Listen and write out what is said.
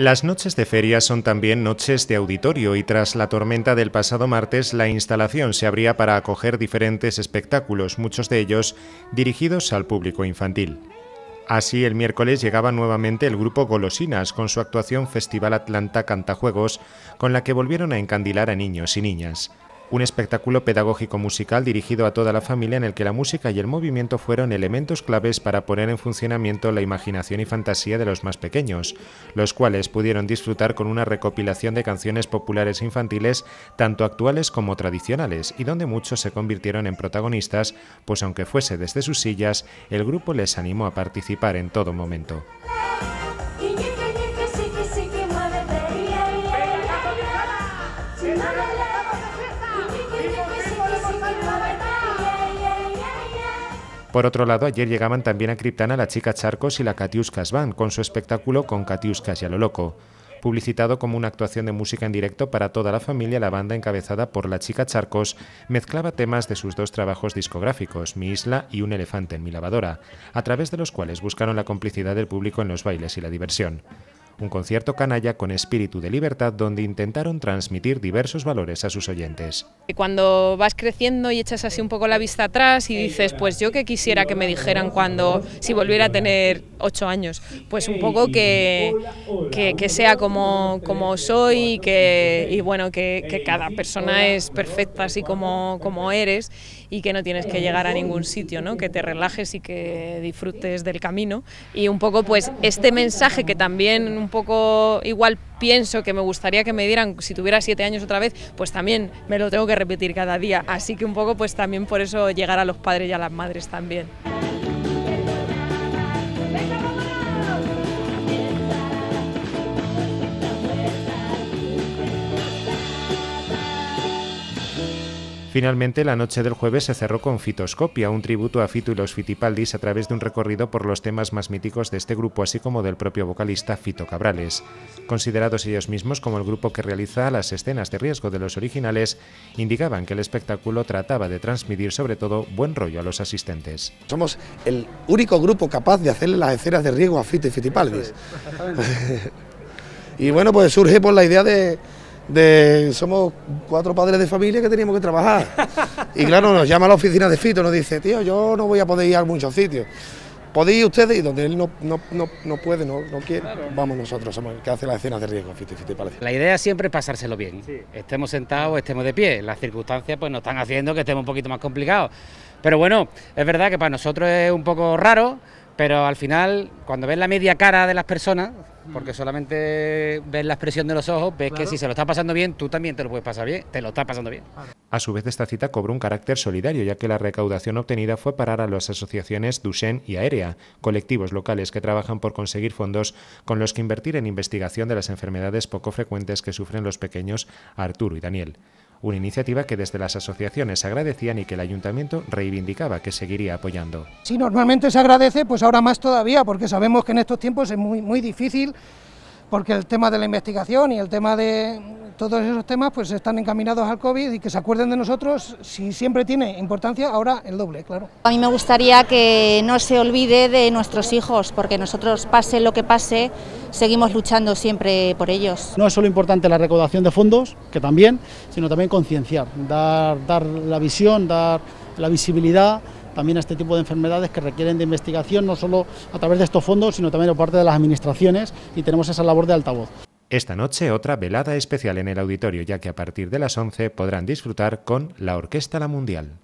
Las noches de feria son también noches de auditorio y tras la tormenta del pasado martes la instalación se abría para acoger diferentes espectáculos, muchos de ellos dirigidos al público infantil. Así el miércoles llegaba nuevamente el grupo Golosinas con su actuación Festival Atlanta Cantajuegos, con la que volvieron a encandilar a niños y niñas un espectáculo pedagógico musical dirigido a toda la familia en el que la música y el movimiento fueron elementos claves para poner en funcionamiento la imaginación y fantasía de los más pequeños, los cuales pudieron disfrutar con una recopilación de canciones populares e infantiles tanto actuales como tradicionales y donde muchos se convirtieron en protagonistas, pues aunque fuese desde sus sillas, el grupo les animó a participar en todo momento. Por otro lado, ayer llegaban también a Criptana la chica Charcos y la Katiuskas Band con su espectáculo Con Katiuskas y a lo loco. Publicitado como una actuación de música en directo para toda la familia, la banda encabezada por la chica Charcos mezclaba temas de sus dos trabajos discográficos, Mi Isla y Un Elefante en mi lavadora, a través de los cuales buscaron la complicidad del público en los bailes y la diversión un concierto canalla con espíritu de libertad donde intentaron transmitir diversos valores a sus oyentes. Cuando vas creciendo y echas así un poco la vista atrás y dices, pues yo que quisiera que me dijeran cuando, si volviera a tener ocho años, pues un poco que, que, sea como, como soy y, que, y bueno, que, que, cada persona es perfecta así como, como eres y que no tienes que llegar a ningún sitio, ¿no? que te relajes y que disfrutes del camino. Y un poco pues este mensaje que también poco igual pienso que me gustaría que me dieran si tuviera siete años otra vez, pues también me lo tengo que repetir cada día. Así que un poco pues también por eso llegar a los padres y a las madres también. Finalmente, la noche del jueves se cerró con Fitoscopia, un tributo a Fito y los Fitipaldis a través de un recorrido por los temas más míticos de este grupo, así como del propio vocalista Fito Cabrales. Considerados ellos mismos como el grupo que realiza las escenas de riesgo de los originales, indicaban que el espectáculo trataba de transmitir sobre todo buen rollo a los asistentes. Somos el único grupo capaz de hacer las escenas de riesgo a Fito y Fitipaldis. y bueno, pues surge por la idea de de somos cuatro padres de familia que teníamos que trabajar. Y claro, nos llama a la oficina de Fito, nos dice, tío, yo no voy a poder ir a muchos sitios. Podéis ustedes y donde él no, puede, no, no quiere, vamos nosotros, somos el que hace las escenas de riesgo, Fito, Fito y Palacio. La idea siempre es pasárselo bien, estemos sentados, estemos de pie, las circunstancias pues nos están haciendo que estemos un poquito más complicados. Pero bueno, es verdad que para nosotros es un poco raro, pero al final, cuando ves la media cara de las personas, mm. porque solamente ves la expresión de los ojos, ves que si se lo está pasando bien, tú también te lo puedes pasar bien, te lo está pasando bien. A su vez, esta cita cobró un carácter solidario, ya que la recaudación obtenida fue parar a las asociaciones Duchenne y Aérea, colectivos locales que trabajan por conseguir fondos con los que invertir en investigación de las enfermedades poco frecuentes que sufren los pequeños Arturo y Daniel una iniciativa que desde las asociaciones agradecían y que el ayuntamiento reivindicaba que seguiría apoyando. Si normalmente se agradece, pues ahora más todavía, porque sabemos que en estos tiempos es muy, muy difícil, porque el tema de la investigación y el tema de, todos esos temas pues están encaminados al COVID y que se acuerden de nosotros, si siempre tiene importancia, ahora el doble, claro. A mí me gustaría que no se olvide de nuestros hijos, porque nosotros, pase lo que pase, seguimos luchando siempre por ellos. No es solo importante la recaudación de fondos, que también, sino también concienciar, dar, dar la visión, dar la visibilidad también a este tipo de enfermedades que requieren de investigación, no solo a través de estos fondos, sino también por parte de las administraciones y tenemos esa labor de altavoz. Esta noche otra velada especial en el auditorio, ya que a partir de las 11 podrán disfrutar con la Orquesta La Mundial.